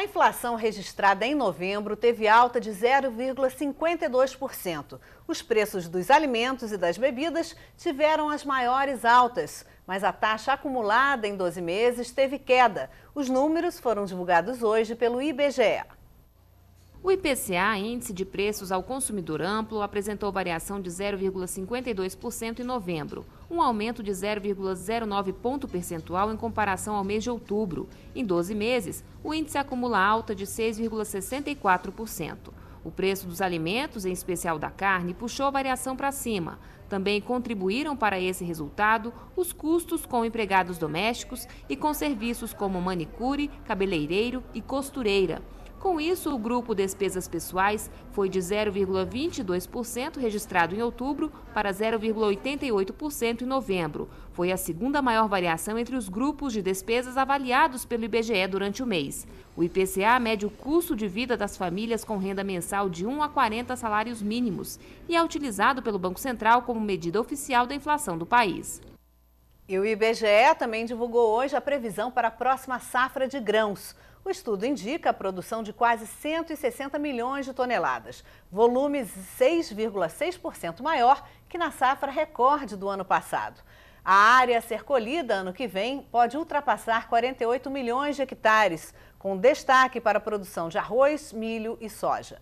A inflação registrada em novembro teve alta de 0,52%. Os preços dos alimentos e das bebidas tiveram as maiores altas, mas a taxa acumulada em 12 meses teve queda. Os números foram divulgados hoje pelo IBGE. O IPCA, Índice de Preços ao Consumidor Amplo, apresentou variação de 0,52% em novembro, um aumento de 0,09 ponto percentual em comparação ao mês de outubro. Em 12 meses, o índice acumula alta de 6,64%. O preço dos alimentos, em especial da carne, puxou a variação para cima. Também contribuíram para esse resultado os custos com empregados domésticos e com serviços como manicure, cabeleireiro e costureira. Com isso, o grupo Despesas Pessoais foi de 0,22% registrado em outubro para 0,88% em novembro. Foi a segunda maior variação entre os grupos de despesas avaliados pelo IBGE durante o mês. O IPCA mede o custo de vida das famílias com renda mensal de 1 a 40 salários mínimos e é utilizado pelo Banco Central como medida oficial da inflação do país. E o IBGE também divulgou hoje a previsão para a próxima safra de grãos. O estudo indica a produção de quase 160 milhões de toneladas, volume 6,6% maior que na safra recorde do ano passado. A área a ser colhida ano que vem pode ultrapassar 48 milhões de hectares, com destaque para a produção de arroz, milho e soja.